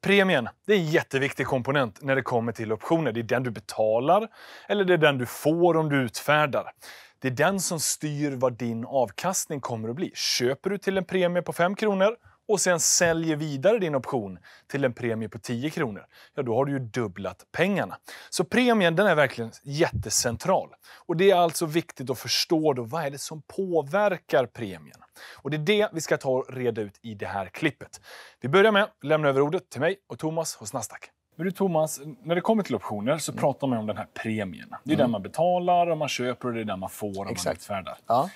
Premien det är en jätteviktig komponent när det kommer till optioner. Det är den du betalar eller det är den du får om du utfärdar. Det är den som styr vad din avkastning kommer att bli. Köper du till en premie på 5 kronor och sen säljer vidare din option till en premie på 10 kronor, ja då har du ju dubblat pengarna. Så premien den är verkligen jättecentral. Och det är alltså viktigt att förstå då vad är det som påverkar premien. Och det är det vi ska ta och reda ut i det här klippet. Vi börjar med att lämna över ordet till mig och Thomas hos Nasdaq. Men du Thomas, när det kommer till optioner så mm. pratar man om den här premien. Det är mm. den man betalar och man köper och det är den man får och Exakt. man utfärdar. Ja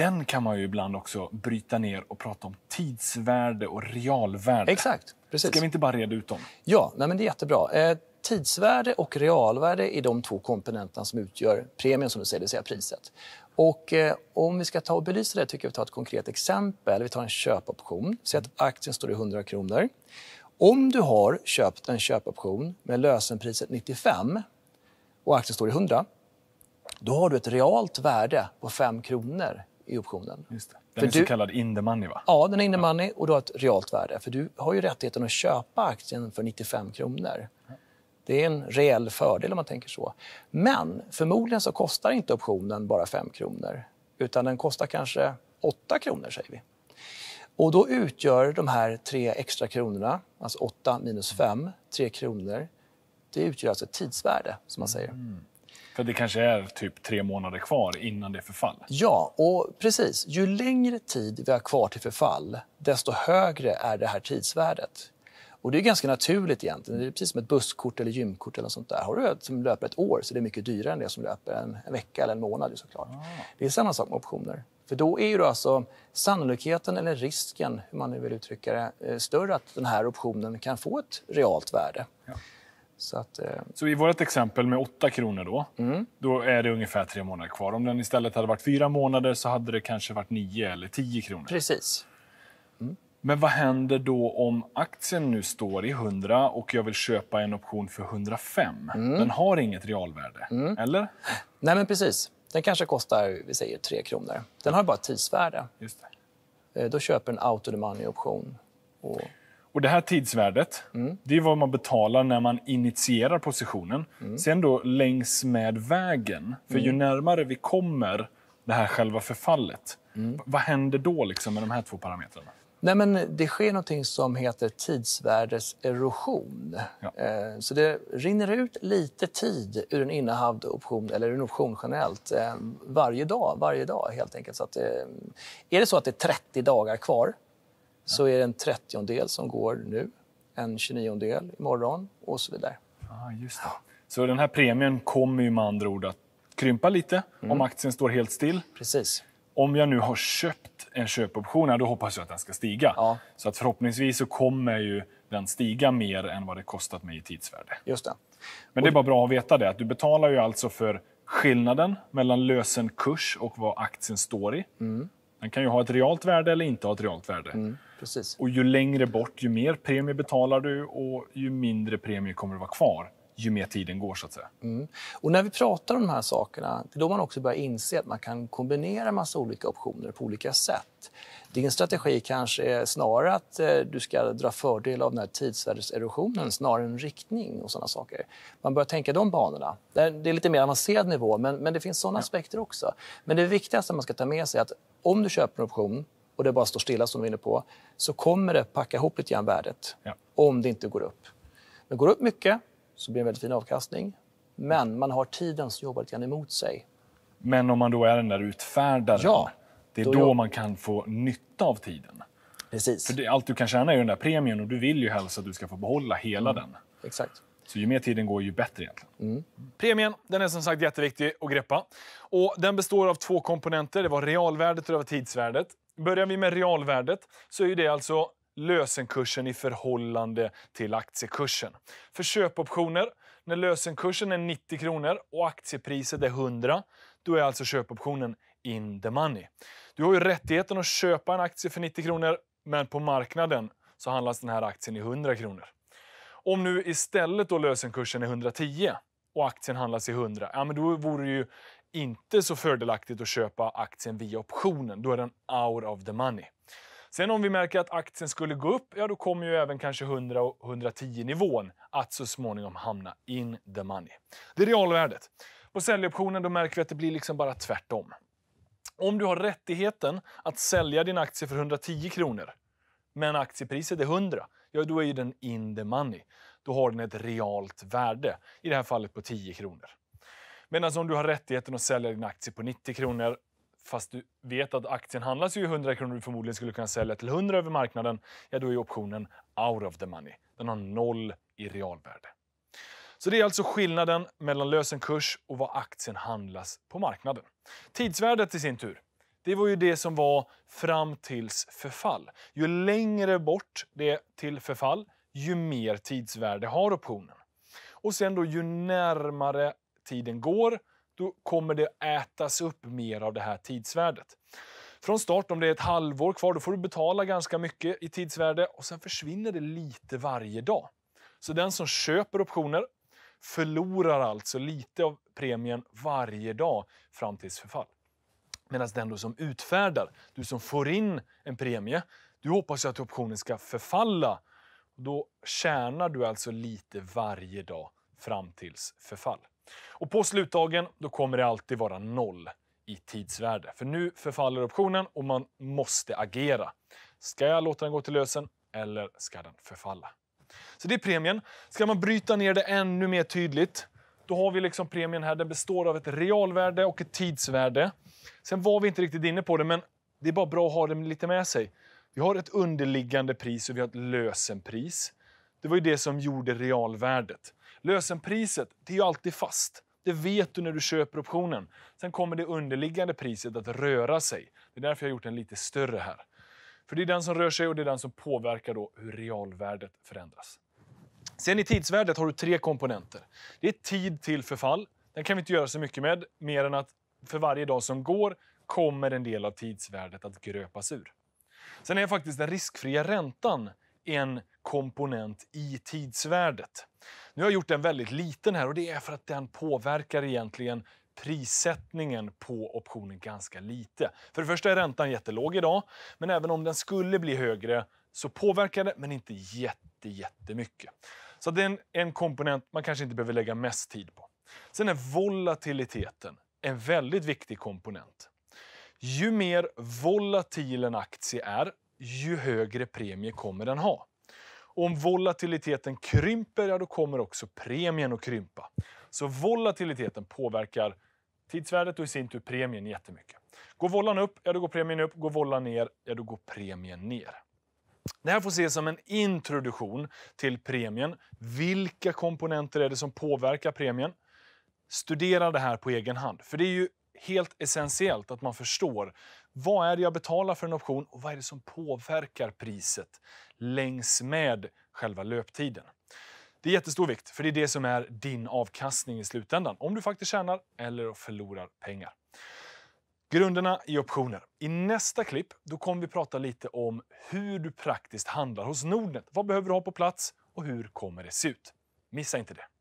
den kan man ju ibland också bryta ner och prata om tidsvärde och realvärde. Exakt. Precis. Ska vi inte bara reda ut dem? Ja, nej, men det är jättebra. Eh, tidsvärde och realvärde är de två komponenterna som utgör premien, som du säger, det vill säga priset. Och eh, om vi ska ta och belysa det tycker jag vi tar ett konkret exempel. Vi tar en köpoption. Säg att aktien står i 100 kronor. Om du har köpt en köpoption med lösenpriset 95 och aktien står i 100, då har du ett realt värde på 5 kronor i optionen. Just det. Den för är du, så kallad in the money, va? Ja, den är in the ja. money och du har ett realt värde. För du har ju rättigheten att köpa aktien för 95 kronor. Ja. Det är en reell fördel om man tänker så. Men förmodligen så kostar inte optionen bara 5 kronor utan den kostar kanske 8 kronor, säger vi. Och då utgör de här tre extra kronorna, alltså 8 minus 5, 3 kronor, det utgör alltså ett tidsvärde, som man säger. Mm. För det kanske är typ tre månader kvar innan det är förfall? Ja, och precis. Ju längre tid vi har kvar till förfall, desto högre är det här tidsvärdet. Och det är ganska naturligt egentligen. Det är precis som ett busskort eller gymkort eller sånt där. Har du ett som löper ett år så är det mycket dyrare än det som löper en, en vecka eller en månad såklart. Ah. Det är samma sak med optioner. För då är ju då alltså sannolikheten eller risken, hur man nu vill uttrycka det, eh, större att den här optionen kan få ett realt värde. Ja. Så, att, eh... så i vårt exempel med 8 kronor då, mm. då är det ungefär tre månader kvar. Om den istället hade varit fyra månader så hade det kanske varit 9 eller 10 kronor. Precis. Mm. Men vad händer då om aktien nu står i 100 och jag vill köpa en option för 105? Mm. Den har inget realvärde, mm. eller? Nej, men precis. Den kanske kostar vi säger 3 kronor. Den har bara ett tidsvärde. Just det. Eh, då köper en out of the money-option. Och... Och Det här tidsvärdet mm. det är vad man betalar när man initierar positionen. Mm. Sen då längs med vägen, för mm. ju närmare vi kommer det här själva förfallet, mm. vad händer då liksom med de här två parametrarna? Nej, men det sker någonting som heter tidsvärdeserosion. Ja. Eh, så det rinner ut lite tid ur en innehavd option, eller en option generellt, eh, varje dag. Varje dag helt enkelt. Så att, eh, är det så att det är 30 dagar kvar så är det en trettiondel som går nu, en tjugoniondel imorgon och så vidare. Ah, just det. Så den här premien kommer ju med andra ord att krympa lite mm. om aktien står helt still. Precis. Om jag nu har köpt en köpoption, då hoppas jag att den ska stiga. Ja. Så att förhoppningsvis så kommer ju den stiga mer än vad det kostat mig i tidsvärde. Just det. Men det är bara bra att veta det, att du betalar ju alltså för skillnaden mellan lösenkurs och vad aktien står i. Mm. Den kan ju ha ett realt värde eller inte ha ett realt värde. Mm, precis. Och ju längre bort, ju mer premie betalar du och ju mindre premie kommer det vara kvar ju mer tiden går. så att säga. Mm. Och när vi pratar om de här sakerna, det är då man också börjar inse att man kan kombinera massa olika optioner på olika sätt. Din strategi kanske är snarare att eh, du ska dra fördel av den här tidsvärdeserosionen snarare än riktning och sådana saker. Man börjar tänka de banorna. Det är lite mer avancerad nivå, men, men det finns sådana ja. aspekter också. Men det viktigaste man ska ta med sig är att om du köper en option och det bara står stilla som du är inne på, så kommer det packa ihop lite grann värdet ja. om det inte går upp. Men går det upp mycket, så blir det en väldigt fin avkastning. Men mm. man har tiden som jobbar lite grann emot sig. Men om man då är den där utfärdaren, ja, det är då, då jag... man kan få nytta av tiden? Precis. För det, allt du kan tjäna är den där premien och du vill ju helst att du ska få behålla hela mm. den. Exakt. Så ju mer tiden går, ju bättre egentligen. Mm. Premien den är som sagt jätteviktig att greppa. Och den består av två komponenter. Det var realvärdet och det var tidsvärdet. Börjar vi med realvärdet så är det alltså lösenkursen i förhållande till aktiekursen. För köpoptioner, när lösenkursen är 90 kronor och aktiepriset är 100, då är alltså köpoptionen in the money. Du har ju rättigheten att köpa en aktie för 90 kronor, men på marknaden så handlas den här aktien i 100 kronor. Om nu istället då lösenkursen är 110 och aktien handlas i 100, ja men då vore det ju inte så fördelaktigt att köpa aktien via optionen. Då är den out of the money. Sen om vi märker att aktien skulle gå upp, ja då kommer ju även kanske 100 och 110 nivån att så småningom hamna in the money. Det är realvärdet. På säljoptionen då märker vi att det blir liksom bara tvärtom. Om du har rättigheten att sälja din aktie för 110 kronor, men aktiepriset är 100, ja då är ju den in the money. Då har den ett realt värde, i det här fallet på 10 kronor. Medan om du har rättigheten att sälja din aktie på 90 kronor fast du vet att aktien handlas ju i 100 kronor du förmodligen skulle kunna sälja till 100 över marknaden, ja då är optionen out of the money. Den har noll i realvärde. Så det är alltså skillnaden mellan lösenkurs och vad aktien handlas på marknaden. Tidsvärdet i sin tur, det var ju det som var fram tills förfall. Ju längre bort det är till förfall, ju mer tidsvärde har optionen. Och sen då ju närmare tiden går, då kommer det ätas upp mer av det här tidsvärdet. Från start, om det är ett halvår kvar, då får du betala ganska mycket i tidsvärde och sen försvinner det lite varje dag. Så den som köper optioner förlorar alltså lite av premien varje dag fram tills förfall. Medan den som utfärdar, du som får in en premie, du hoppas ju att optionen ska förfalla. Då tjänar du alltså lite varje dag fram tills förfall. Och på slutdagen då kommer det alltid vara noll i tidsvärde. För nu förfaller optionen och man måste agera. Ska jag låta den gå till lösen eller ska den förfalla? Så det är premien. Ska man bryta ner det ännu mer tydligt, då har vi liksom premien här. Den består av ett realvärde och ett tidsvärde. Sen var vi inte riktigt inne på det, men det är bara bra att ha det lite med sig. Vi har ett underliggande pris och vi har ett lösenpris. Det var ju det som gjorde realvärdet. Lösenpriset det är ju alltid fast. Det vet du när du köper optionen. Sen kommer det underliggande priset att röra sig. Det är därför jag har gjort den lite större här. För det är den som rör sig och det är den som påverkar då hur realvärdet förändras. Sen i tidsvärdet har du tre komponenter. Det är tid till förfall. Den kan vi inte göra så mycket med, mer än att för varje dag som går kommer en del av tidsvärdet att gröpas ur. Sen är faktiskt den riskfria räntan en komponent i tidsvärdet. Nu har jag gjort den väldigt liten här och det är för att den påverkar egentligen prissättningen på optionen ganska lite. För det första är räntan jättelåg idag, men även om den skulle bli högre så påverkar det, men inte jätte, jättemycket. Så det är en, en komponent man kanske inte behöver lägga mest tid på. Sen är volatiliteten en väldigt viktig komponent. Ju mer volatil en aktie är, ju högre premie kommer den ha. Och om volatiliteten krymper, ja, då kommer också premien att krympa. Så volatiliteten påverkar tidsvärdet och i sin tur premien jättemycket. Går vollan upp, ja, då går premien upp. Går vollan ner, ja, då går premien ner. Det här får ses som en introduktion till premien. Vilka komponenter är det som påverkar premien? Studera det här på egen hand. För det är ju helt essentiellt att man förstår vad är det jag betalar för en option och vad är det som påverkar priset längs med själva löptiden. Det är jättestor vikt, för det är det som är din avkastning i slutändan. Om du faktiskt tjänar eller förlorar pengar. Grunderna i optioner. I nästa klipp då kommer vi prata lite om hur du praktiskt handlar hos Nordnet. Vad behöver du ha på plats och hur kommer det se ut? Missa inte det.